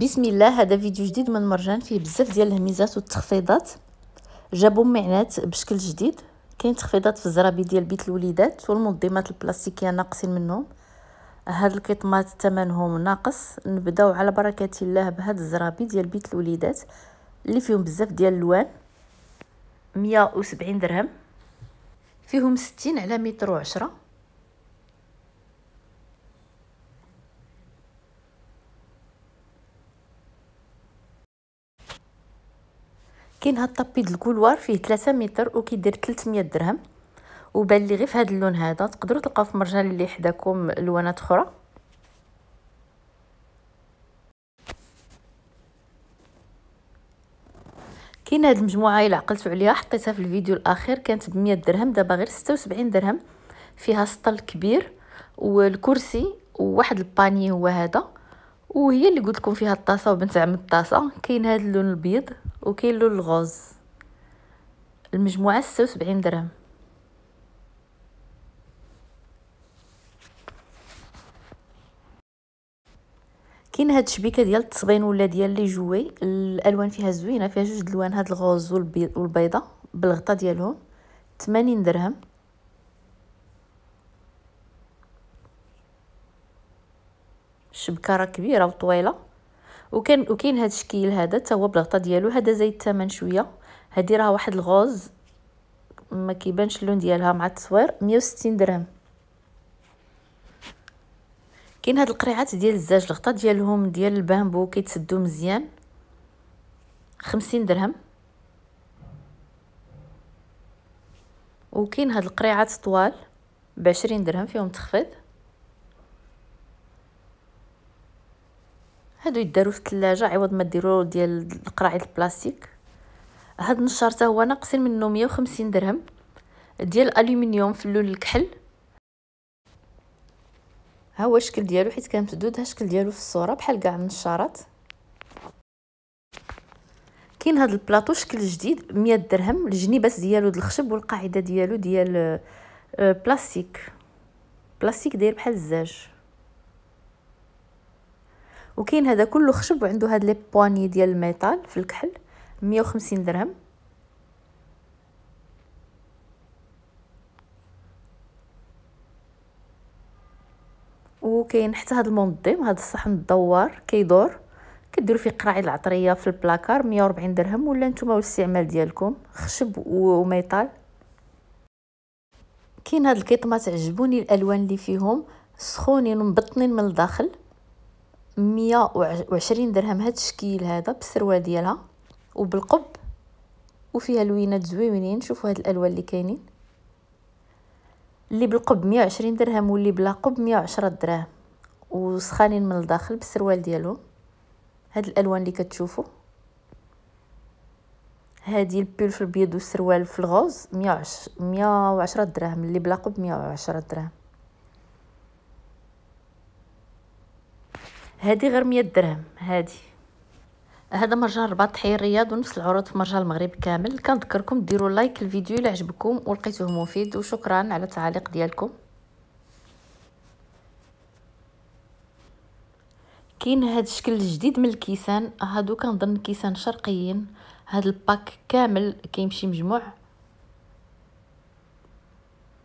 بسم الله هذا فيديو جديد من مرجان فيه بزاف ديال الهميزات والتخفيضات جابوا معنات بشكل جديد كاين تخفيضات في الزرابي ديال بيت الوليدات والمنظمات البلاستيكيه ناقصين منهم هاد القطمات ثمنهم ناقص نبداو على بركه الله بهاد الزرابي ديال بيت الوليدات اللي فيهم بزاف ديال الوان 170 درهم فيهم 60 على متر و 10 كاين هاد الطابي د الكولوار فيه 3 متر وكيدير 300 درهم وبان لي غير في هاد اللون هذا تقدروا تلقاو في مرجان اللي حداكم لوانات اخرى كاين هاد المجموعه الا عقلتوا عليها حطيتها في الفيديو الاخير كانت ب 100 درهم دابا غير 76 درهم فيها سطل كبير والكرسي وواحد الباني هو هذا وهي اللي قلت لكم فيها الطاسه وبنت عم الطاسه كاين هذا اللون البيض وكيلو الغوز المجموعة ستة وسبعين درهم كاين هاد الشبيكه ديال التصبين ولا ديال لي جوي الالوان فيها زوينه فيها جوج الوان هاد الغوز والبيضه بالغطا ديالهم تمانين درهم الشبكه راه كبيره وطويله وكان وكاين هذا الشكل هذا حتى هو بالغطا ديالو هذا زايد الثمن شويه هذه راه واحد الغوز ما كيبانش اللون ديالها مع التصوير 160 درهم كاين هاد القريعات ديال الزاج الغطا ديالهم ديال البامبو كيتسدو مزيان 50 درهم وكاين هاد القريعات طوال ب 20 درهم فيهم تخفيض هادو يداروا في الثلاجه عوض ما ديروا ديال القراعي البلاستيك هاد النشار هو ناقصين منه 150 درهم ديال الالومنيوم في اللون الكحل ها هو الشكل ديالو حيت كان مسدود ها الشكل ديالو في الصوره بحال كاع النشارات كاين هاد البلاطو شكل جديد 100 درهم الجنيبات ديالو د الخشب والقاعده ديالو ديال آه، آه، بلاستيك بلاستيك داير بحال الزاج وكاين هذا كله خشب وعنده هاد لي بواني ديال الميتال في الكحل 150 درهم وكاين حتى هاد المنظم هاد الصحن الدوار كيدور كديروا فيه قراعي العطريه في البلاكار 140 درهم ولا نتوما والاستعمال ديالكم خشب وميتال كاين هاد الكيطمات عجبوني الالوان اللي فيهم سخونين ومبطنين من الداخل 120 درهم هاد الشكيل هذا بالسروال ديالها وبالقب وفيها لوينات زوينين شوفوا هاد الالوان اللي كاينين اللي بالقب 120 درهم واللي بلا قب 110 درهم وسخانين من الداخل بالسروال ديالهم هاد الالوان اللي كتشوفوا هادي البول في البيض والسروال في الغوز 110 درهم اللي بلا قب 110 درهم هذه غير 100 درهم هذه هذا مرجان رباط تحية الرياض ونفس العروض في مرجان المغرب كامل كنذكركم ديروا لايك الفيديو الى عجبكم ولقيتوه مفيد وشكرا على التعليق ديالكم كاين هذا الشكل الجديد من الكيسان هادو كنظن كيسان شرقيين هاد الباك كامل كيمشي مجموع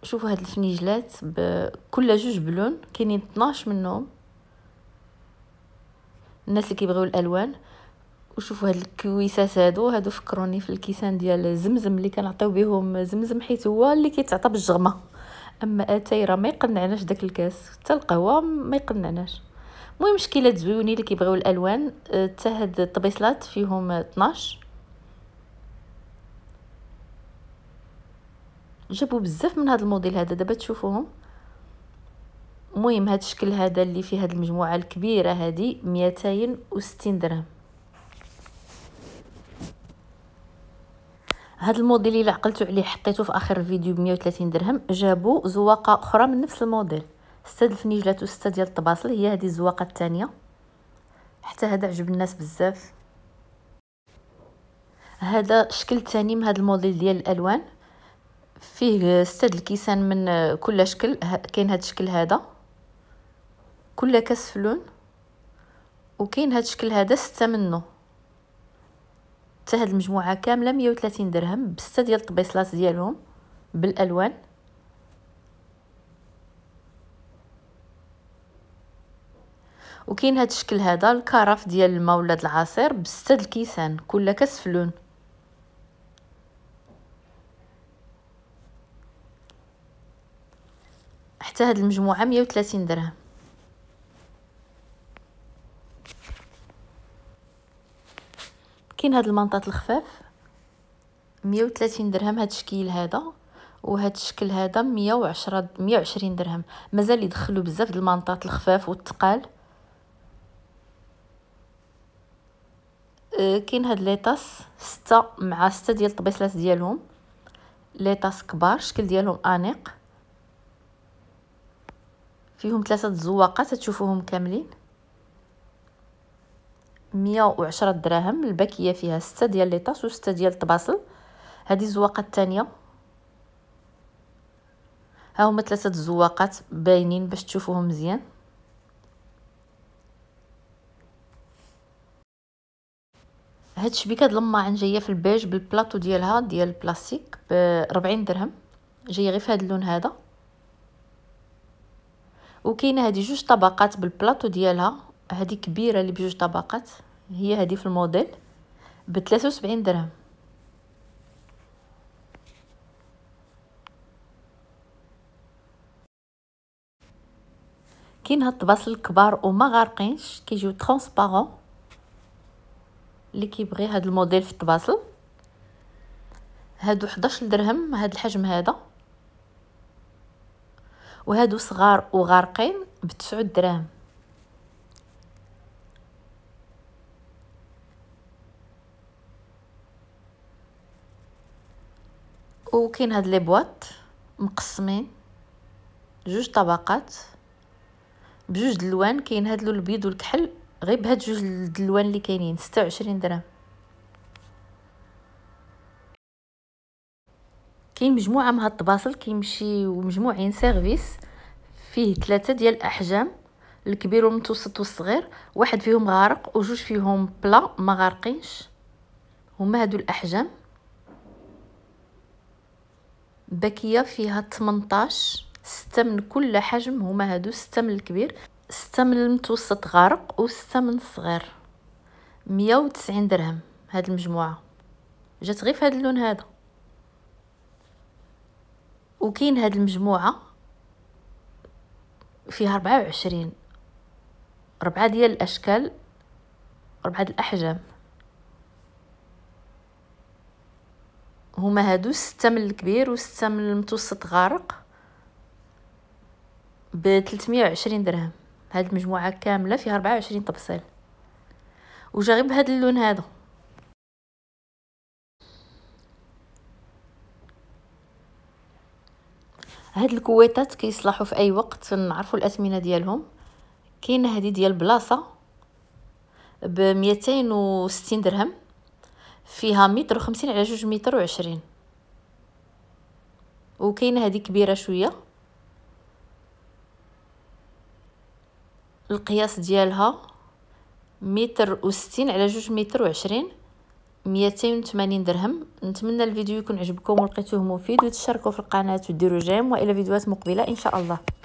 شوفوا هاد الفنيجلات بكل جوج بلون كاينين 12 منهم الناس اللي كيبغيو الالوان وشوفوا هاد الكويسات هادو هادو فكروني في الكيسان ديال زمزم اللي كنعطيو بهم زمزم حيت هو اللي كيتعطى بالجغمه اما اتاي راه ما يقنعناش داك الكاس حتى القهوه ما يقنعناش المهم شكيلات زويونين اللي كيبغيو الالوان آه، حتى هاد الطبيصلات فيهم 12 جابوا بزاف من هاد الموديل هذا دابا تشوفوهم مهم هذا الشكل هذا اللي فيه هذه المجموعه الكبيره هذه 260 درهم هذا الموديل اللي عقلتو عليه حطيته في اخر الفيديو ب 130 درهم جابوا زواقه اخرى من نفس الموديل سته ديال الفنيجلات وسته ديال الطباصل هي هذه الزواقه الثانيه حتى هذا عجب الناس بزاف هذا الشكل الثاني من هذا الموديل ديال الالوان فيه سته الكيسان من كل شكل كاين هذا الشكل هذا كل كاس فلون وكاين هذا الشكل هذا ستة منه حتى هاد المجموعه كامله 130 درهم بسته ديال الطبيصلات ديالهم بالالوان وكاين هاد الشكل هذا الكرف ديال الماء ولا العصير بسته الكيسان كل كاس فلون حتى هاد المجموعه 130 درهم كاين هاد المنطات الخفاف 130 درهم هاد الشكل هذا وهاد الشكل هذا 110 120 درهم مازال يدخلوا بزاف د المنطات الخفاف والثقال أه، كاين هاد ليطاس ستة مع ستة ديال الطبيصلات ديالهم ليطاس كبار الشكل ديالهم انيق فيهم ثلاثه زواقات تشوفوهم كاملين 110 دراهم الباكيه فيها 6 ديال لي طاس و6 ديال الطباصل هذه الزواقه الثانيه ها هما ثلاثه الزواقات باينين باش تشوفوهم مزيان هاد الشبيكه د الماعن جايه في البيج بالبلاطو ديالها ديال البلاستيك ب 40 درهم جايه غير في هاد اللون هذا وكاينه هادي جوج طبقات بالبلاطو ديالها هذه كبيره اللي بجوج طبقات هي هذه في الموديل ب 73 درهم كاين هاد الطباسل الكبار وما غارقينش كيجيو ترونسبارون اللي كيبغي هاد الموديل في الطباسل هادو 11 درهم هاد الحجم هذا وهادو صغار وغارقين ب 9 درهم وكاين هاد لي بواط مقسمين جوج طبقات بجوج دلوان كاين هاد اللون الابيض والكحل غير بهاد جوج الدلوان اللي كاينين 26 درهم كاين مجموعه من هاد الطباسل كيمشيو مجموعين سيرفيس فيه ثلاثه ديال الاحجام الكبير والمتوسط والصغير واحد فيهم غارق وجوج فيهم بلا ما غارقينش هما هادو الاحجام باكيه فيها 18 ستة من كل حجم هما هادو ستة من الكبير ستة من المتوسط غارق وستة من الصغير مية وتسعين درهم هاد المجموعة جات غير في هاد اللون هذا وكاين هاد المجموعة فيها ربعة وعشرين ربعة ديال الأشكال ربعة الأحجام هما هادو ستة من الكبير وستة من المتوسط غارق ب 320 درهم هاد المجموعه كامله فيها 24 طبسيل وجا غير بهاد اللون هذا هاد الكويتات كيصلحوا في اي وقت نعرفوا الاثمنه ديالهم كاينه هادي ديال بلاصه ب 260 درهم فيها متر وخمسين على جوج متر وعشرين وكاينه هذه كبيره شويه القياس ديالها متر وستين على جوج متر وعشرين ميتين وثمانين درهم نتمنى الفيديو يكون عجبكم ولقيتوه مفيد وتشاركوا في القناه وديروا جيم والى فيديوهات مقبله ان شاء الله